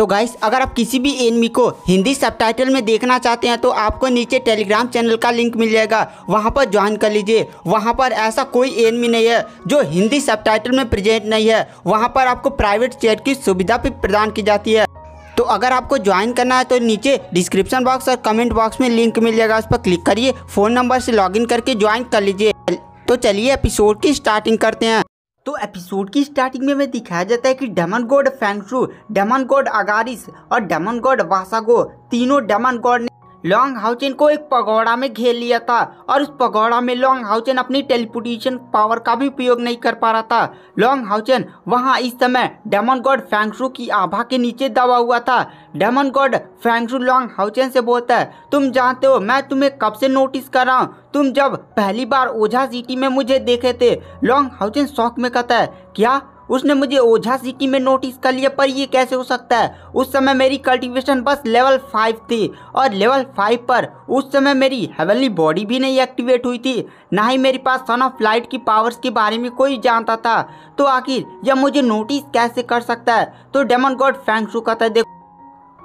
तो गाइस अगर आप किसी भी एनमी को हिंदी सबटाइटल में देखना चाहते हैं तो आपको नीचे टेलीग्राम चैनल का लिंक मिल जाएगा वहाँ पर ज्वाइन कर लीजिए वहाँ पर ऐसा कोई एनमी नहीं है जो हिंदी सबटाइटल में प्रेजेंट नहीं है वहाँ पर आपको प्राइवेट चेयर की सुविधा भी प्रदान की जाती है तो अगर आपको ज्वाइन करना है तो नीचे डिस्क्रिप्शन बॉक्स और कमेंट बॉक्स में लिंक मिल जाएगा उस पर क्लिक करिए फ़ोन नंबर से लॉग करके ज्वाइन कर लीजिए तो चलिए एपिसोड की स्टार्टिंग करते हैं तो एपिसोड की स्टार्टिंग में हमें दिखाया जाता है कि demon god Fangshu demon god Agares और डेमन गॉड वासागो तीनों डेमन गॉड ने लॉन्ग हाउचेन को एक पगौड़ा में घेर लिया था और उस पगौड़ा में लॉन्ग हाउचेन अपनी टेलीपोटेशन पावर का भी उपयोग नहीं कर पा रहा था लॉन्ग हाउचेन वहां इस समय डेमन गॉड फैंगसू की आभा के नीचे दबा हुआ था demon god Fangshu Long Haochen से बोलता है तुम जानते हो मैं तुम्हें कब से नोटिस कर रहा हूँ तुम जब पहली बार ओझा सिटी में मुझे देखे थे लॉन्ग हाउचेन शौक में कहता है क्या उसने मुझे ओझा सिटी में नोटिस कर लिया पर ये कैसे हो सकता है उस समय मेरी कल्टिवेशन बस लेवल फाइव थी और लेवल फाइव पर उस समय मेरी हेवनली बॉडी भी नहीं एक्टिवेट हुई थी ना ही मेरे पास सन ऑफ लाइट की पावर्स के बारे में कोई जानता था तो आखिर जब मुझे नोटिस कैसे कर सकता है तो डेमन गॉड फैंगसू कहता है देखो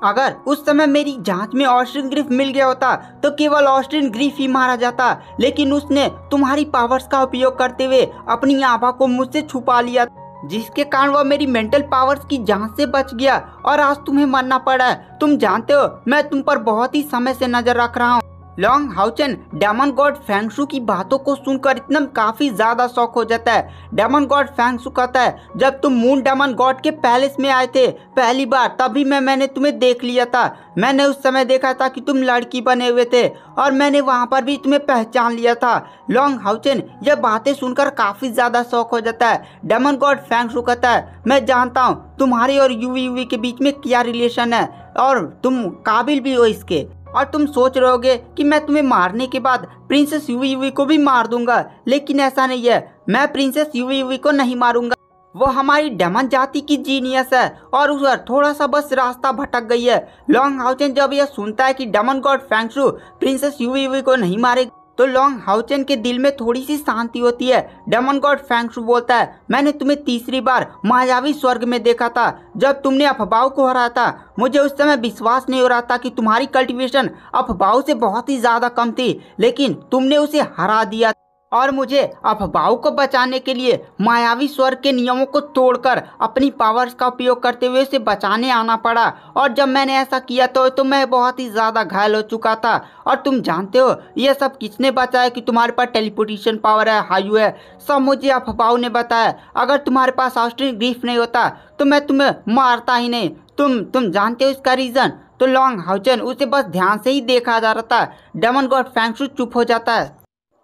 अगर उस समय मेरी जांच में ऑस्ट्रिन ग्रीफ मिल गया होता तो केवल ऑस्ट्रिन ग्रीफ ही मारा जाता लेकिन उसने तुम्हारी पावर्स का उपयोग करते हुए अपनी आभा को मुझसे छुपा लिया जिसके कारण वह मेरी मेंटल पावर्स की जांच से बच गया और आज तुम्हें मरना पड़ा है तुम जानते हो मैं तुम पर बहुत ही समय से नजर रख रहा हूँ Long Haochen demon god Fangshu की बातों को सुनकर इतना काफ़ी ज़्यादा शौक हो जाता है डेमन गॉड फैंगसू कहता है जब तुम मून डेमन गॉड के पैलेस में आए थे पहली बार तभी मैं मैंने तुम्हें देख लिया था मैंने उस समय देखा था कि तुम लड़की बने हुए थे और मैंने वहां पर भी तुम्हें पहचान लिया था लॉन्ग हाउचन यह बातें सुनकर काफ़ी ज़्यादा शौक हो जाता है डेमन गॉड फैंगसू कहता है मैं जानता हूँ तुम्हारे और यू यूवी के बीच में क्या रिलेशन है और तुम काबिल भी हो इसके और तुम सोच रहे होगे कि मैं तुम्हें मारने के बाद प्रिंसेस यूवी यूवी को भी मार दूंगा लेकिन ऐसा नहीं है मैं प्रिंसेस यूवी यूवी को नहीं मारूंगा वो हमारी डमन जाति की जीनियस है और उस थोड़ा सा बस रास्ता भटक गई है लॉन्ग हाउसेन जब यह सुनता है कि डमन गॉड फैंक्सू प्रिंसेस यूवी यूवी को नहीं मारेगा तो लॉन्ग हाउचन के दिल में थोड़ी सी शांति होती है डेमन गॉड फैंक्स बोलता है मैंने तुम्हें तीसरी बार महाजावी स्वर्ग में देखा था जब तुमने अफवाह को हराया था मुझे उस समय विश्वास नहीं हो रहा था कि तुम्हारी कल्टीवेशन अफवाह से बहुत ही ज़्यादा कम थी लेकिन तुमने उसे हरा दिया और मुझे अफवाहों को बचाने के लिए मायावी स्वर के नियमों को तोड़कर अपनी पावर्स का उपयोग करते हुए उसे बचाने आना पड़ा और जब मैंने ऐसा किया तो, तो मैं बहुत ही ज़्यादा घायल हो चुका था और तुम जानते हो यह सब किसने बताया कि तुम्हारे पास टेलीपोर्टेशन पावर है हायू है सब मुझे अफवाहों ने बताया अगर तुम्हारे पास ऑस्ट्रिन ग्रीफ नहीं होता तो मैं तुम्हें मारता ही नहीं तुम तुम जानते हो इसका रीज़न तो लॉन्ग हाउचन उसे बस ध्यान से ही देखा जा रहा था डेमन गॉड फैंक्सू चुप हो जाता है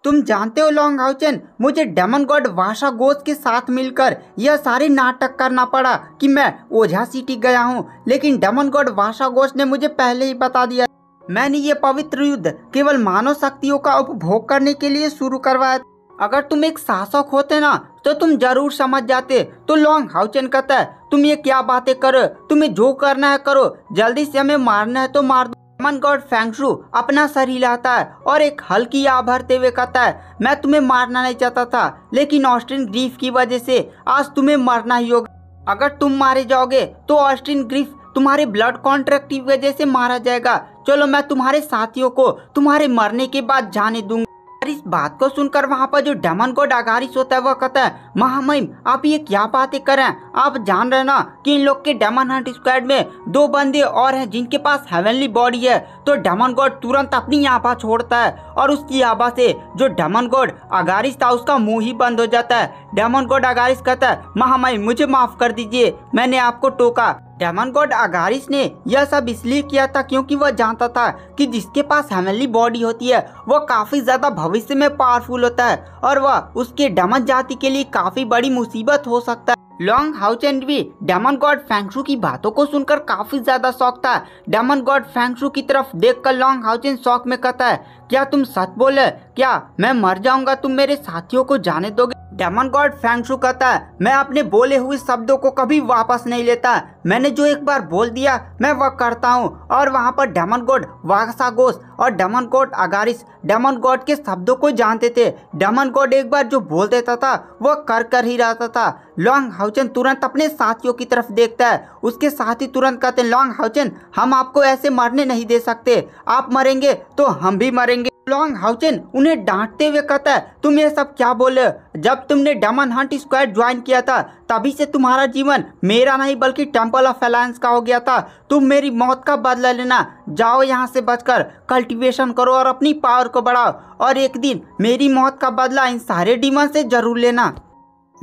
तुम जानते हो लॉन्ग हाउचेन मुझे डेमन गॉड वाशा गोस के साथ मिलकर यह सारी नाटक करना पड़ा कि मैं ओझा सिटी गया हूँ लेकिन डेमन गॉड वाशा गोस ने मुझे पहले ही बता दिया मैंने ये पवित्र युद्ध केवल मानव शक्तियों का उपभोग करने के लिए शुरू करवाया अगर तुम एक शासक होते ना तो तुम जरूर समझ जाते तो लॉन्ग हाउचन कहता है तुम ये क्या बातें करो तुम्हें जो करना है करो जल्दी से हमें मारना है तो मार दो मन गॉड फैंगशू अपना सर हिलाता है और एक हल्की आ भरते हुए कहता है मैं तुम्हें मारना नहीं चाहता था लेकिन ऑस्टिन ग्रीफ की वजह से आज तुम्हें मरना ही होगा अगर तुम मारे जाओगे तो ऑस्टिन ग्रीफ तुम्हारे ब्लड कॉन्ट्रैक्ट की वजह से मारा जाएगा चलो मैं तुम्हारे साथियों को तुम्हारे मरने के बाद जाने दूंगा इस बात को सुनकर वहाँ पर जो डमन को डागारिस होता है वह कहता है महामहिम आप ये क्या बातें करें आप जान रहे ना कि इन लोग के डमन हंट स्क्वाड में दो बंदे और हैं जिनके पास हेवनली बॉडी है तो डमन गॉड तुरंत अपनी आभा छोड़ता है और उसकी आभा से जो डमन गॉड अगारिश था उसका मुंह ही बंद हो जाता है डमन गॉड अगारिश कहता है महामहिम मुझे माफ कर दीजिए मैंने आपको टोका डेमन गॉड अगारिस ने यह सब इसलिए किया था क्योंकि वह जानता था कि जिसके पास हेमली बॉडी होती है वह काफ़ी ज़्यादा भविष्य में पावरफुल होता है और वह उसके डमन जाति के लिए काफ़ी बड़ी मुसीबत हो सकता है लॉन्ग हाउस एंड भी डेमन गॉड फैंगशू की बातों को सुनकर काफी ज्यादा शौक था डेमन गॉड फैंगशू की तरफ देखकर लॉन्ग हाउस शौक में कहता है क्या तुम सच बोले क्या मैं मर जाऊंगा तुम मेरे साथियों को जाने दोगे डेमन गॉड फैंगशू कहता है मैं अपने बोले हुए शब्दों को कभी वापस नहीं लेता मैंने जो एक बार बोल दिया मैं वह करता हूँ और वहाँ पर डेमन गॉड वागसा गोश और demon god Agares demon god के शब्दों को जानते थे डमन गॉड एक बार जो बोल देता था वह कर कर ही रहता था लॉन्ग हाउचन तुरंत अपने साथियों की तरफ देखता है उसके साथी तुरंत कहते हैं लॉन्ग हाउचन हम आपको ऐसे मरने नहीं दे सकते आप मरेंगे तो हम भी मरेंगे लॉन्ग हाउचन उन्हें डांटते हुए कहता है तुम ये सब क्या बोले जब तुमने डमन हंट स्क्वाड ज्वाइन किया था तभी से तुम्हारा जीवन मेरा नहीं बल्कि टेम्पल ऑफ अलायंस का हो गया था तुम मेरी मौत का बदला लेना जाओ यहाँ से बचकर कल्टीवेशन करो और अपनी पावर को बढ़ाओ और एक दिन मेरी मौत का बदला इन सारे डीमन से जरूर लेना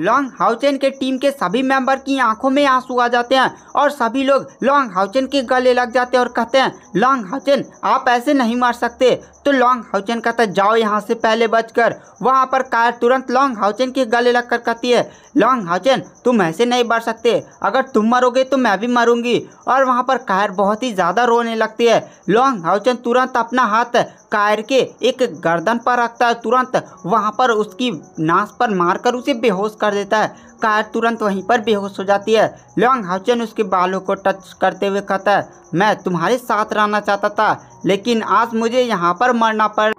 लॉन्ग हाउचेन के टीम के सभी मेंबर की आंखों में आंसू आ जाते हैं और सभी लोग लॉन्ग हाउचेन के गले लग जाते हैं और कहते हैं लॉन्ग हाउचेन आप ऐसे नहीं मार सकते तो लॉन्ग हाउचेन कहता है जाओ यहाँ से पहले बचकर वहाँ पर कार तुरंत लॉन्ग हाउचेन के गले लग कर कहती है लॉन्ग हाउचेन तुम ऐसे नहीं मर सकते अगर तुम मरोगे तो मैं भी मरूंगी और वहाँ पर कायर बहुत ही ज़्यादा रोने लगती है लॉन्ग हाउचेन तुरंत अपना हाथ कायर के एक गर्दन पर रखता है तुरंत वहाँ पर उसकी नाश पर मारकर उसे बेहोश कर कर देता है कार तुरंत वहीं पर बेहोश हो जाती है लॉन्ग हाउचन उसके बालों को टच करते हुए कहता है मैं तुम्हारे साथ रहना चाहता था लेकिन आज मुझे यहाँ पर मरना पड़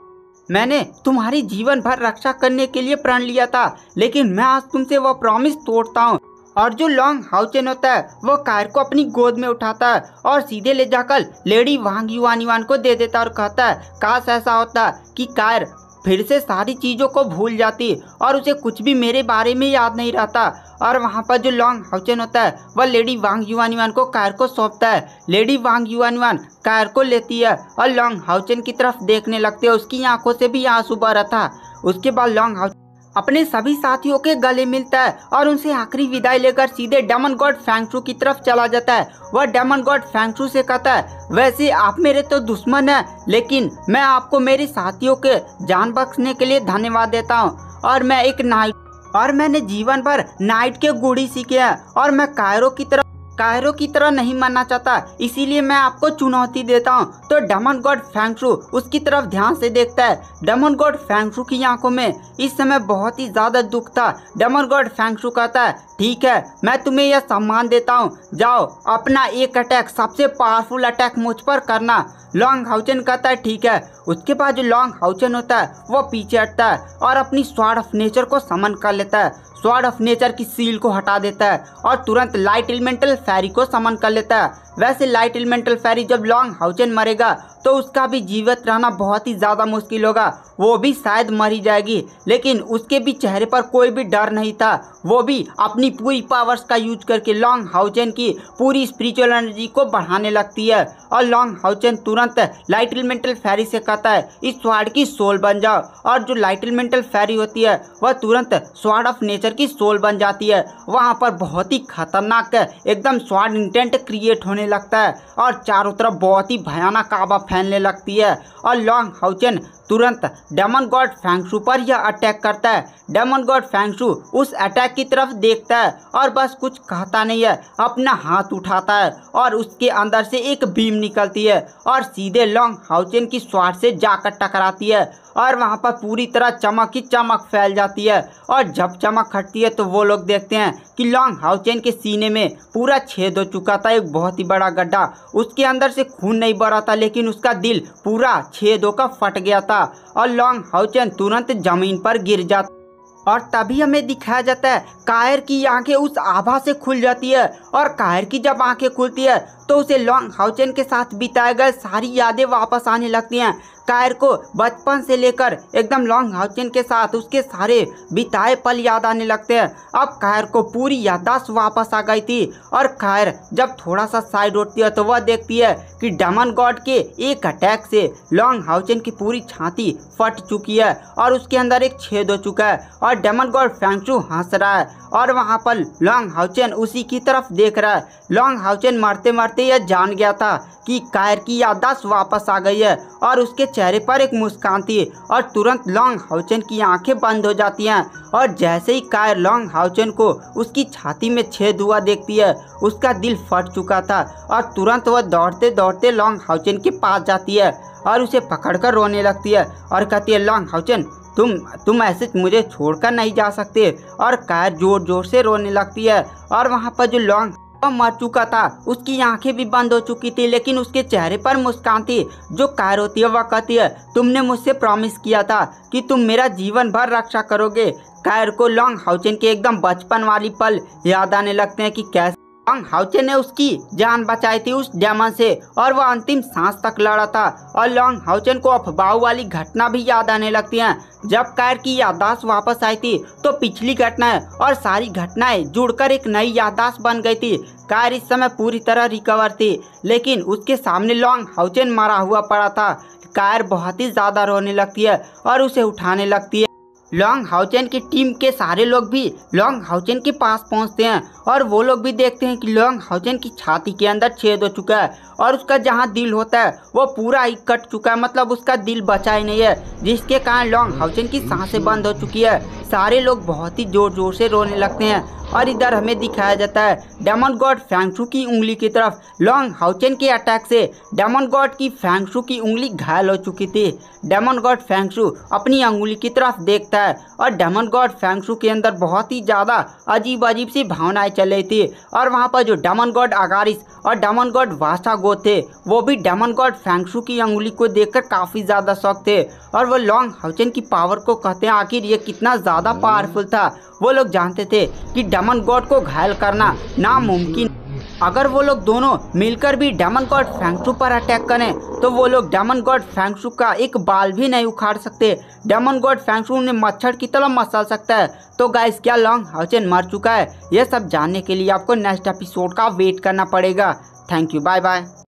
मैंने तुम्हारी जीवन भर रक्षा करने के लिए प्रण लिया था लेकिन मैं आज तुमसे वो प्रॉमिस तोड़ता हूँ और जो लॉन्ग हाउचेन होता है वो कार को अपनी गोद में उठाता है और सीधे ले जाकर लेडी वांग युवान को दे देता है और कहता है काश ऐसा होता कि कार फिर से सारी चीज़ों को भूल जाती और उसे कुछ भी मेरे बारे में याद नहीं रहता और वहाँ पर जो लॉन्ग हाउचन होता है वह लेडी वांग युवान युवान को कार को सौंपता है लेडी वांग युवान युवान कार को लेती है और लॉन्ग हाउचन की तरफ देखने लगती है उसकी आंखों से भी आंसू बह रहा था उसके बाद लॉन्ग हाउचन अपने सभी साथियों के गले मिलता है और उनसे आखिरी विदाई लेकर सीधे डेमन गॉड फैंगशू की तरफ चला जाता है वह डेमन गॉड फैंगशू से कहता है वैसे आप मेरे तो दुश्मन हैं लेकिन मैं आपको मेरे साथियों के जान बख्शने के लिए धन्यवाद देता हूँ और मैं एक नाइट और मैंने जीवन भर नाइट के गुड़ी सीखे हैं और मैं कायरों की तरफ कायरों की तरह नहीं मानना चाहता इसीलिए मैं आपको चुनौती देता हूँ तो डमन गॉड फैंक्रू उसकी तरफ ध्यान से देखता है डमन गॉड फैंक्रू की आंखों में इस समय बहुत ही ज़्यादा दुख था डमन गॉड फैंक्रू कहता है ठीक है मैं तुम्हें यह सम्मान देता हूँ जाओ अपना एक अटैक सबसे पावरफुल अटैक मुझ पर करना लॉन्ग हाउचन कहता है ठीक है उसके बाद जो लॉन्ग हाउचन होता है वो पीछे हटता है और अपनी स्वाड ऑफ नेचर को समन कर लेता है स्वाड ऑफ नेचर की सील को हटा देता है और तुरंत लाइट एलिमेंटल फैरी को समन कर लेता है वैसे लाइट एलिमेंटल फैरी जब लॉन्ग हाउचेन मरेगा तो उसका भी जीवित रहना बहुत ही ज़्यादा मुश्किल होगा वो भी शायद मर ही जाएगी लेकिन उसके भी चेहरे पर कोई भी डर नहीं था वो भी अपनी पूरी पावर्स का यूज करके लॉन्ग हाउचेन की पूरी स्पिरिचुअल एनर्जी को बढ़ाने लगती है और लॉन्ग हाउचेन तुरंत लाइट एलिमेंटल फैरी से कहता है इस स्वाड की सोल बन जाओ और जो लाइट एलिमेंटल फैरी होती है वह तुरंत स्वाड ऑफ नेचर की सोल बन जाती है वहाँ पर बहुत ही खतरनाक एकदम स्वाड इंटेंट क्रिएट होने लगता है और चारों तरफ बहुत ही भयानक आबा फैलने लगती है और लॉन्ग हाउचेन तुरंत डेमन गॉड फैंगसू पर यह अटैक करता है डेमन गॉड फैंगशू उस अटैक की तरफ देखता है और बस कुछ कहता नहीं है अपना हाथ उठाता है और उसके अंदर से एक बीम निकलती है और सीधे लॉन्ग हाउचेन की स्वार से जाकर टकराती है और वहाँ पर पूरी तरह चमक ही चमक फैल जाती है और जब चमक हटती है तो वो लोग देखते हैं कि लॉन्ग हाउचेन के सीने में पूरा छेद हो चुका था एक बहुत ही बड़ा गड्ढा उसके अंदर से खून नहीं बढ़ा था लेकिन उस उसका दिल पूरा छेद होकर फट गया था और लॉन्ग हाउचन तुरंत जमीन पर गिर जाता और तभी हमें दिखाया जाता है कायर की आंखें उस आभा से खुल जाती है और कायर की जब आंखें खुलती है तो उसे लॉन्ग हाउचन के साथ बिताए गए सारी यादें वापस आने लगती हैं कायर को बचपन से लेकर एकदम लॉन्ग हाउसिन के साथ उसके सारे बिताए पल याद आने लगते हैं अब कायर को पूरी याददाश्त वापस आ गई थी और कायर जब थोड़ा सा साइड उठती है तो वह देखती है कि डमन गॉड के एक अटैक से लॉन्ग हाउसिन की पूरी छाती फट चुकी है और उसके अंदर एक छेद हो चुका है और डमन गॉड फैंसू हंस रहा है और वहाँ पर लॉन्ग हाउचेन उसी की तरफ देख रहा है लॉन्ग हाउचेन मारते मारते यह जान गया था कि कायर की याददाश्त वापस आ गई है और उसके चेहरे पर एक मुस्कान थी और तुरंत लॉन्ग हाउचन की आंखें बंद हो जाती हैं और जैसे ही कायर लॉन्ग हाउचन को उसकी छाती में छेद हुआ देखती है उसका दिल फट चुका था और तुरंत वह दौड़ते दौड़ते लॉन्ग हाउचन के पास जाती है और उसे पकड़कर रोने लगती है और कहती है लॉन्ग हाउचन तुम तुम ऐसे मुझे छोड़कर नहीं जा सकते और कायर जोर जोर से रोने लगती है और वहाँ पर जो लॉन्ग वह मर चुका था उसकी आंखें भी बंद हो चुकी थी लेकिन उसके चेहरे पर मुस्कान थी जो कार होती है वह कहती है तुमने मुझसे प्रॉमिस किया था कि तुम मेरा जीवन भर रक्षा करोगे कैर को लॉन्ग हाउचिन के एकदम बचपन वाली पल याद आने लगते हैं कि कैसे पंग हाउचे ने उसकी जान बचाई थी उस डेमन से और वह अंतिम सांस तक लड़ा था और लॉन्ग हाउचेन को अफवाहों वाली घटना भी याद आने लगती है जब कैर की याददाश्त वापस आई थी तो पिछली घटनाएं और सारी घटनाएं जुड़कर एक नई याददाश्त बन गई थी कार इस समय पूरी तरह रिकवर थी लेकिन उसके सामने लॉन्ग हाउचेन मारा हुआ पड़ा था कार बहुत ही ज़्यादा रोने लगती है और उसे उठाने लगती है लॉन्ग हाउचेन की टीम के सारे लोग भी लॉन्ग हाउचेन के पास पहुंचते हैं और वो लोग भी देखते हैं कि लॉन्ग हाउचेन की छाती के अंदर छेद हो चुका है और उसका जहाँ दिल होता है वो पूरा ही कट चुका है मतलब उसका दिल बचा ही नहीं है जिसके कारण लॉन्ग हाउचेन की सांसें बंद हो चुकी है सारे लोग बहुत ही ज़ोर ज़ोर से रोने लगते हैं और इधर हमें दिखाया जाता है डामन गॉड फैंगशू की उंगली की तरफ लॉन्ग हाउचेन के अटैक से डेमन गॉड की फैंगशू की उंगली घायल हो चुकी थी डामन गॉड फैंगशू अपनी उंगली की तरफ देखता है और डेमन गॉड फैंगशू के अंदर बहुत ही ज़्यादा अजीब अजीब सी भावनाएं चल रही थी और वहाँ पर जो डेमन गॉड अगारिस और डामन गॉड वासा गो थे वो भी डामन गॉड फैंगशू की उंगली को कर काफ़ी ज़्यादा शौक थे और वो लॉन्ग हाउचेन की पावर को कहते हैं आखिर ये कितना ज़्यादा पावरफुल था वो लोग जानते थे कि डमन गॉड को घायल करना नामुमकिन अगर वो लोग दोनों मिलकर भी डेमन गॉड फैंगसू पर अटैक करें तो वो लोग डेमन गॉड फैंगसू का एक बाल भी नहीं उखाड़ सकते डेमन गॉड फैंगसू ने मच्छर की तरह मसल सकता है तो गाइस क्या लॉन्ग हाउचेन मर चुका है यह सब जानने के लिए आपको नेक्स्ट एपिसोड का वेट करना पड़ेगा थैंक यू बाय बाय